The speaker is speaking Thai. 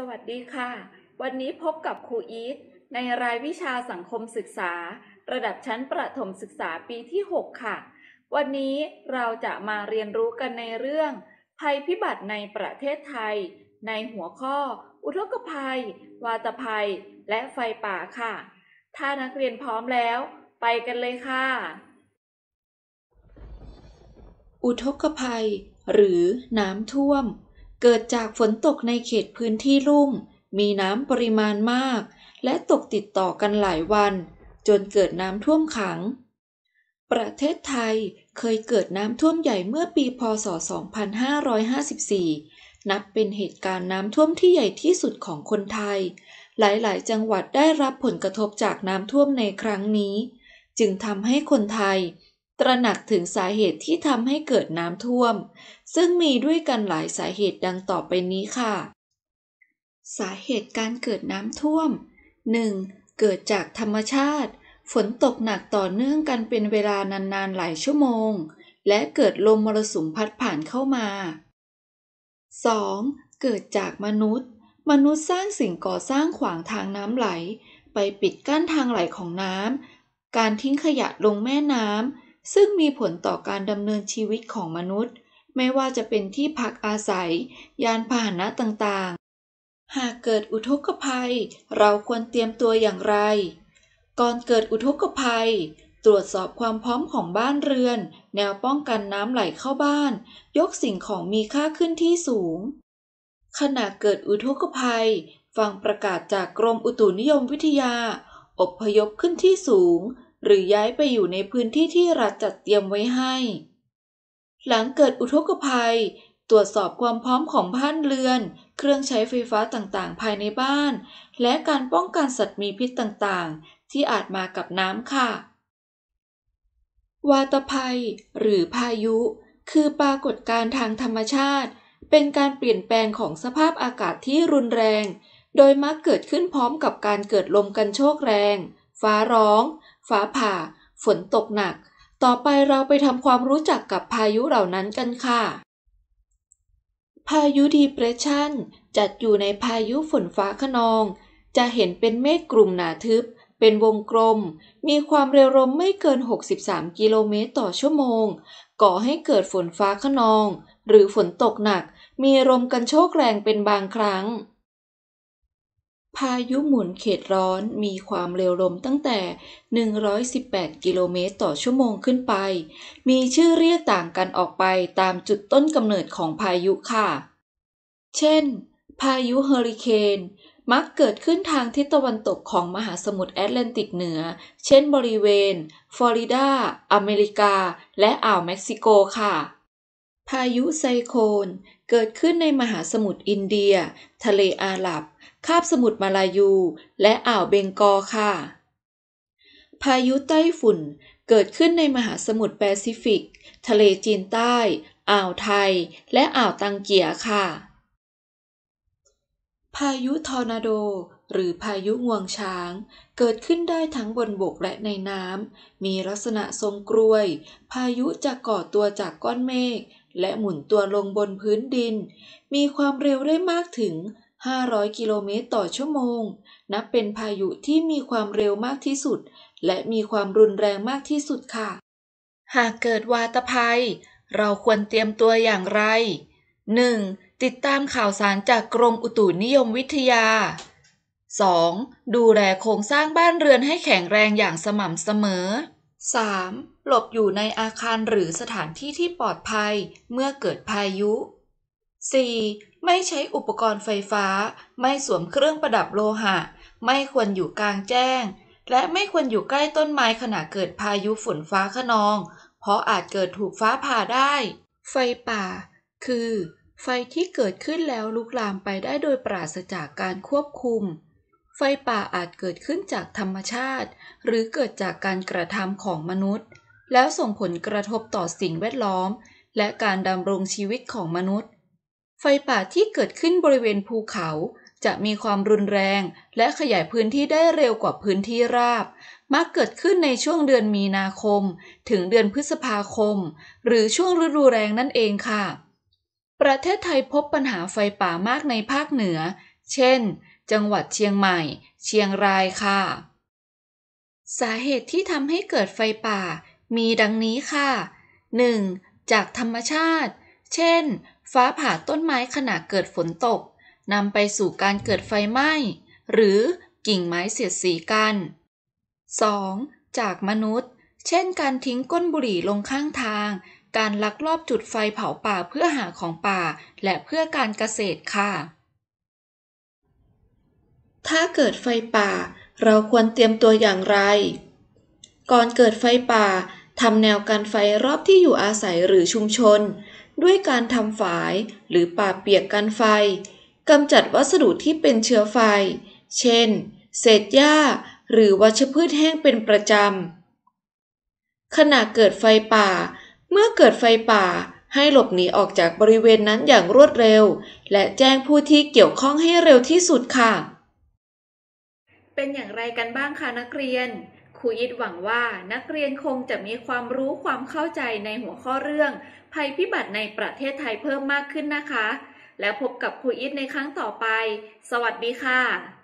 สวัสดีค่ะ วันนี้พบกับครูอีทในรายวิชาสังคมศึกษา ระดับชั้นประถมศึกษาปีที่ 6 ค่ะ วันนี้เราจะมาเรียนรู้กันในเรื่อง ภัยพิบัติในประเทศไทย ในหัวข้อ อุทกภัย วาตภัย และไฟป่าค่ะ ถ้านักเรียนพร้อมแล้ว ไปกันเลยค่ะ อุทกภัย หรือน้ำท่วมเกิดจากฝนตกในเขตพื้นที่ลุ่ม มีน้ำปริมาณมาก และตกติดต่อกันหลายวัน จนเกิดน้ำท่วมขัง ประเทศไทยเคยเกิดน้ำท่วมใหญ่เมื่อปีพศ 2554 นับเป็นเหตุการณ์น้ำท่วมที่ใหญ่ที่สุดของคนไทย หลายๆ จังหวัดได้รับผลกระทบจากน้ำท่วมในครั้งนี้ จึงทำให้คนไทยตระหนักถึงสาเหตุที่ทำให้เกิดน้ำท่วม ซึ่งมีด้วยกันหลายสาเหตุดังต่อไปนี้ค่ะ สาเหตุการเกิดน้ำท่วม 1. เกิดจากธรรมชาติ ฝนตกหนักต่อเนื่องกันเป็นเวลานานๆหลายชั่วโมง และเกิดลมมรสุมพัดผ่านเข้ามา 2. เกิดจากมนุษย์ มนุษย์สร้างสิ่งก่อสร้างขวางทางน้ำไหล ไปปิดกั้นทางไหลของน้ำการทิ้งขยะลงแม่น้ำซึ่งมีผลต่อการดำเนินชีวิตของมนุษย์ ไม่ว่าจะเป็นที่พักอาศัย ยานพาหนะต่างๆ หากเกิดอุทกภัย เราควรเตรียมตัวอย่างไร ก่อนเกิดอุทกภัย ตรวจสอบความพร้อมของบ้านเรือน แนวป้องกันน้ำไหลเข้าบ้าน ยกสิ่งของมีค่าขึ้นที่สูงขณะเกิดอุทกภัยฟังประกาศจากกรมอุตุนิยมวิทยาอบพยพขึ้นที่สูงหรือย้ายไปอยู่ในพื้นที่ที่รัฐจัดเตรียมไว้ให้ หลังเกิดอุทกภัย ตรวจสอบความพร้อมของบ้านเรือน เครื่องใช้ไฟฟ้าต่างๆ ภายในบ้าน และการป้องกันสัตว์มีพิษต่างๆ ที่อาจมากับน้ำค่ะ วาตภัย หรือพายุ คือปรากฏการณ์ทางธรรมชาติ เป็นการเปลี่ยนแปลงของสภาพอากาศที่รุนแรง โดยมักเกิดขึ้นพร้อมกับการเกิดลมกันโชกแรง ฟ้าร้องฟ้าผ่า ฝนตกหนัก ต่อไปเราไปทำความรู้จักกับพายุเหล่านั้นกันค่ะ พายุดีเพรสชัน จัดอยู่ในพายุฝนฟ้าขนอง จะเห็นเป็นเมฆกลุ่มหนาทึบ เป็นวงกลม มีความเร็วลมไม่เกิน 63 กิโลเมตรต่อชั่วโมง ก่อให้เกิดฝนฟ้าขนอง หรือฝนตกหนัก มีลมกันโชกแรงเป็นบางครั้งพายุหมุนเขตร้อนมีความเร็วลมตั้งแต่ 118 กิโลเมตรต่อชั่วโมงขึ้นไป มีชื่อเรียกต่างกันออกไปตามจุดต้นกำเนิดของพายุค่ะ เช่น พายุเฮอริเคน มักเกิดขึ้นทางทิศตะวันตกของมหาสมุทรแอตแลนติกเหนือ เช่นบริเวณฟลอริดา อเมริกา และอ่าวเม็กซิโกค่ะ พายุไซโคลนเกิดขึ้นในมหาสมุทรอินเดีย ทะเลอาหรับ คาบสมุทรมาลายู และอ่าวเบงกอลค่ะ พายุไต้ฝุ่นเกิดขึ้นในมหาสมุทรแปซิฟิก ทะเลจีนใต้ อ่าวไทย และอ่าวตังเกียค่ะ พายุทอร์นาโด หรือพายุงวงช้าง เกิดขึ้นได้ทั้งบนบกและในน้ำมีลักษณะทรงกลวย พายุจะก่อตัวจากก้อนเมฆและหมุนตัวลงบนพื้นดิน มีความเร็วได้มากถึง 500 กิโลเมตรต่อชั่วโมง นับเป็นพายุที่มีความเร็วมากที่สุด และมีความรุนแรงมากที่สุดค่ะ หากเกิดวาตภัย เราควรเตรียมตัวอย่างไร 1. ติดตามข่าวสารจากกรมอุตุนิยมวิทยา 2. ดูแลโครงสร้างบ้านเรือนให้แข็งแรงอย่างสม่ำเสมอ 3. หลบอยู่ในอาคารหรือสถานที่ที่ปลอดภัยเมื่อเกิดพายุ 4. ไม่ใช้อุปกรณ์ไฟฟ้า ไม่สวมเครื่องประดับโลหะ ไม่ควรอยู่กลางแจ้ง และไม่ควรอยู่ใกล้ต้นไม้ขณะเกิดพายุฝนฟ้าขนอง เพราะอาจเกิดถูกฟ้าผ่าได้ ไฟป่า คือ ไฟที่เกิดขึ้นแล้วลุกลามไปได้โดยปราศจากการควบคุมไฟป่าอาจเกิดขึ้นจากธรรมชาติ หรือเกิดจากการกระทำของมนุษย์ แล้วส่งผลกระทบต่อสิ่งแวดล้อม และการดำรงชีวิตของมนุษย์ ไฟป่าที่เกิดขึ้นบริเวณภูเขา จะมีความรุนแรงและขยายพื้นที่ได้เร็วกว่าพื้นที่ราบมักเกิดขึ้นในช่วงเดือนมีนาคม ถึงเดือนพฤษภาคม หรือช่วงฤดูแรงนั่นเองค่ะ ประเทศไทยพบปัญหาไฟป่ามากในภาคเหนือ เช่นจังหวัดเชียงใหม่ เชียงรายค่ะ สาเหตุที่ทำให้เกิดไฟป่า มีดังนี้ค่ะ 1. จากธรรมชาติ เช่น ฟ้าผ่าต้นไม้ขณะเกิดฝนตกนำไปสู่การเกิดไฟไหม้ หรือกิ่งไม้เสียดสีกัน 2. จากมนุษย์ เช่นการทิ้งก้นบุหรี่ลงข้างทาง การลักลอบจุดไฟเผาป่าเพื่อหาของป่าและเพื่อการเกษตรค่ะถ้าเกิดไฟป่า เราควรเตรียมตัวอย่างไร ก่อนเกิดไฟป่าทำแนวกันไฟรอบที่อยู่อาศัยหรือชุมชน ด้วยการทำฝายหรือป่าเปียกกันไฟกำจัดวัสดุที่เป็นเชื้อไฟ เช่น เศษหญ้า หรือวัชพืชแห้งเป็นประจำ ขณะเกิดไฟป่า เมื่อเกิดไฟป่า ให้หลบหนีออกจากบริเวณนั้นอย่างรวดเร็ว และแจ้งผู้ที่เกี่ยวข้องให้เร็วที่สุดค่ะเป็นอย่างไรกันบ้างคะนักเรียนครูอิดหวังว่านักเรียนคงจะมีความรู้ความเข้าใจในหัวข้อเรื่อง ภัยพิบัติในประเทศไทยเพิ่มมากขึ้นนะคะ แล้วพบกับครูอิดในครั้งต่อไป สวัสดีค่ะ